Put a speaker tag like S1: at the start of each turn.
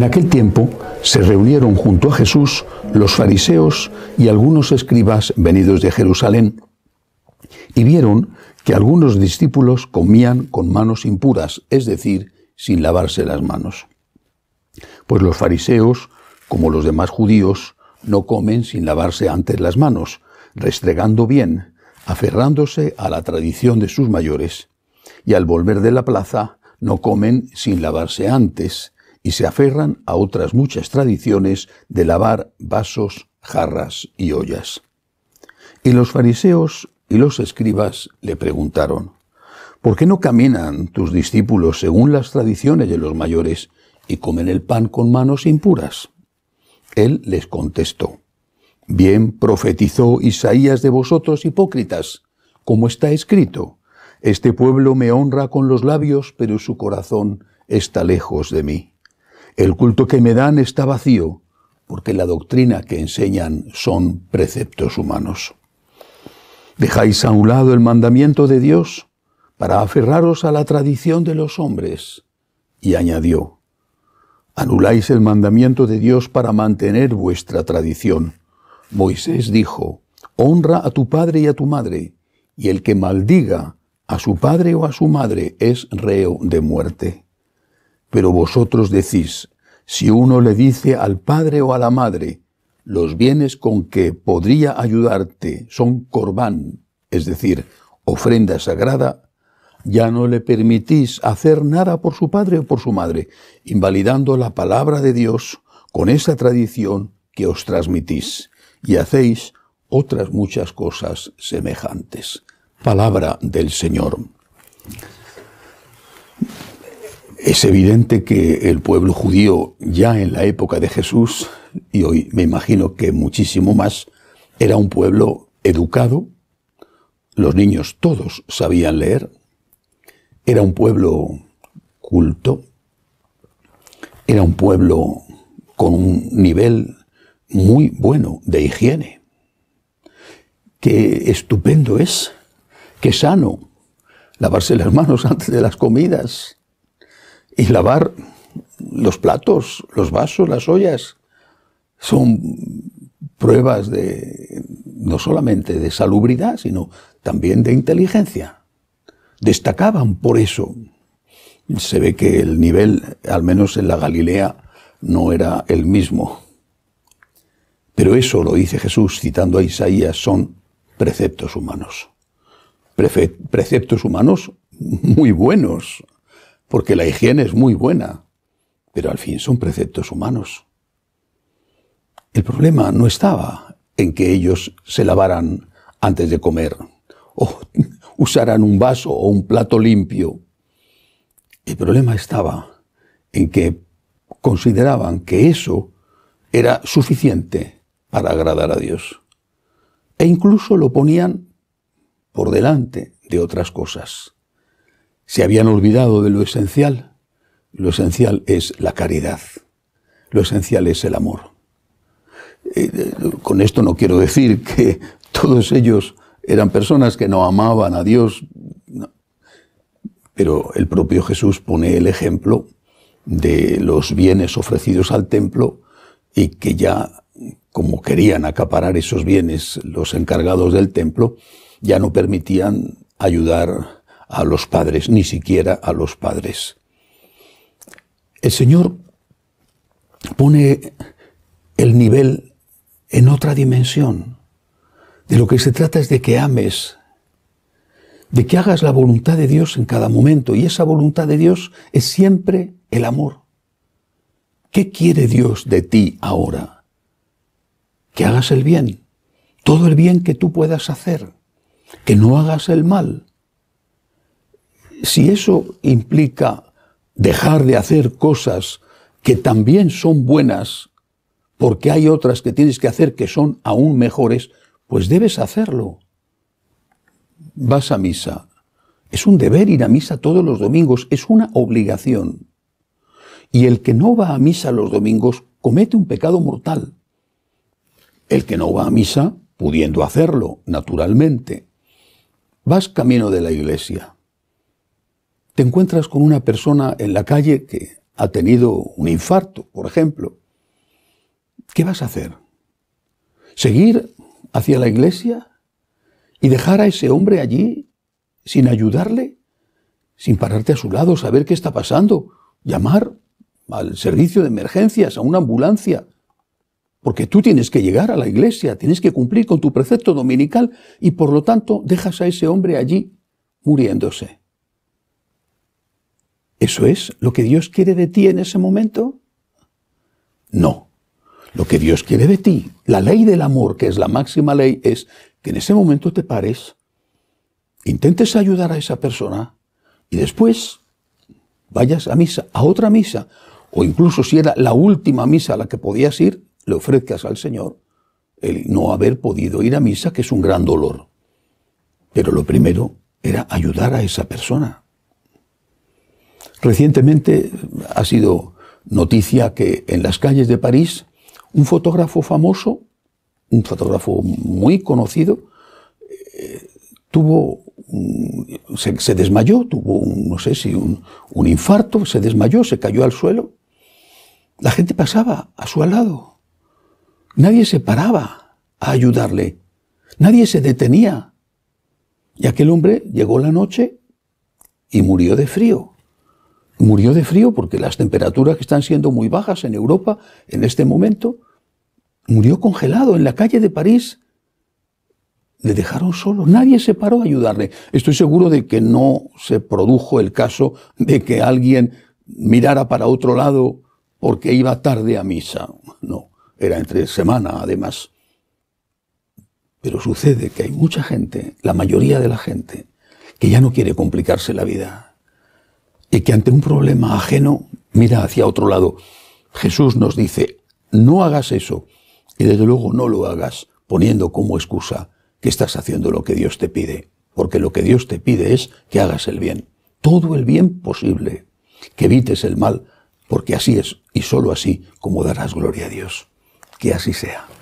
S1: En aquel tiempo se reunieron junto a Jesús los fariseos y algunos escribas venidos de Jerusalén y vieron que algunos discípulos comían con manos impuras, es decir, sin lavarse las manos. Pues los fariseos, como los demás judíos, no comen sin lavarse antes las manos, restregando bien, aferrándose a la tradición de sus mayores, y al volver de la plaza no comen sin lavarse antes, y se aferran a otras muchas tradiciones de lavar vasos, jarras y ollas. Y los fariseos y los escribas le preguntaron, ¿por qué no caminan tus discípulos según las tradiciones de los mayores y comen el pan con manos impuras? Él les contestó, Bien profetizó Isaías de vosotros hipócritas, como está escrito, Este pueblo me honra con los labios, pero su corazón está lejos de mí. El culto que me dan está vacío, porque la doctrina que enseñan son preceptos humanos. Dejáis a un lado el mandamiento de Dios para aferraros a la tradición de los hombres. Y añadió, anuláis el mandamiento de Dios para mantener vuestra tradición. Moisés dijo, honra a tu padre y a tu madre, y el que maldiga a su padre o a su madre es reo de muerte. Pero vosotros decís, si uno le dice al padre o a la madre, los bienes con que podría ayudarte son corbán, es decir, ofrenda sagrada, ya no le permitís hacer nada por su padre o por su madre, invalidando la palabra de Dios con esa tradición que os transmitís, y hacéis otras muchas cosas semejantes. Palabra del Señor. Es evidente que el pueblo judío ya en la época de Jesús, y hoy me imagino que muchísimo más, era un pueblo educado, los niños todos sabían leer, era un pueblo culto, era un pueblo con un nivel muy bueno de higiene. Qué estupendo es, qué sano lavarse las manos antes de las comidas, y lavar los platos, los vasos, las ollas. Son pruebas de no solamente de salubridad, sino también de inteligencia. Destacaban por eso. Se ve que el nivel, al menos en la Galilea, no era el mismo. Pero eso lo dice Jesús citando a Isaías, son preceptos humanos. preceptos humanos muy buenos, porque la higiene es muy buena, pero al fin son preceptos humanos. El problema no estaba en que ellos se lavaran antes de comer o usaran un vaso o un plato limpio. El problema estaba en que consideraban que eso era suficiente para agradar a Dios. E incluso lo ponían por delante de otras cosas. Se habían olvidado de lo esencial. Lo esencial es la caridad. Lo esencial es el amor. Eh, eh, con esto no quiero decir que todos ellos eran personas que no amaban a Dios, pero el propio Jesús pone el ejemplo de los bienes ofrecidos al templo y que ya como querían acaparar esos bienes los encargados del templo, ya no permitían ayudar a los padres, ni siquiera a los padres. El Señor pone el nivel en otra dimensión. De lo que se trata es de que ames, de que hagas la voluntad de Dios en cada momento. Y esa voluntad de Dios es siempre el amor. ¿Qué quiere Dios de ti ahora? Que hagas el bien, todo el bien que tú puedas hacer, que no hagas el mal, si eso implica dejar de hacer cosas que también son buenas, porque hay otras que tienes que hacer que son aún mejores, pues debes hacerlo. Vas a misa. Es un deber ir a misa todos los domingos, es una obligación. Y el que no va a misa los domingos comete un pecado mortal. El que no va a misa, pudiendo hacerlo, naturalmente, vas camino de la iglesia te encuentras con una persona en la calle que ha tenido un infarto, por ejemplo, ¿qué vas a hacer? ¿Seguir hacia la iglesia y dejar a ese hombre allí sin ayudarle, sin pararte a su lado, saber qué está pasando, llamar al servicio de emergencias, a una ambulancia? Porque tú tienes que llegar a la iglesia, tienes que cumplir con tu precepto dominical y por lo tanto dejas a ese hombre allí muriéndose. ¿Eso es lo que Dios quiere de ti en ese momento? No. Lo que Dios quiere de ti, la ley del amor, que es la máxima ley, es que en ese momento te pares, intentes ayudar a esa persona y después vayas a misa, a otra misa, o incluso si era la última misa a la que podías ir, le ofrezcas al Señor el no haber podido ir a misa, que es un gran dolor. Pero lo primero era ayudar a esa persona. Recientemente ha sido noticia que en las calles de París un fotógrafo famoso, un fotógrafo muy conocido, eh, tuvo se, desmayó, tuvo un, no sé si un infarto, se desmayó, se cayó al suelo. La gente pasaba a su lado. Nadie se paraba a ayudarle. Nadie se detenía. Y aquel hombre llegó la noche y murió de frío murió de frío porque las temperaturas que están siendo muy bajas en Europa en este momento, murió congelado en la calle de París. Le dejaron solo, nadie se paró a ayudarle. Estoy seguro de que no se produjo el caso de que alguien mirara para otro lado porque iba tarde a misa. No, era entre semana además. Pero sucede que hay mucha gente, la mayoría de la gente, que ya no quiere complicarse la vida, y que ante un problema ajeno mira hacia otro lado. Jesús nos dice, no hagas eso y desde luego no lo hagas poniendo como excusa que estás haciendo lo que Dios te pide, porque lo que Dios te pide es que hagas el bien, todo el bien posible, que evites el mal, porque así es y sólo así como darás gloria a Dios. Que así sea.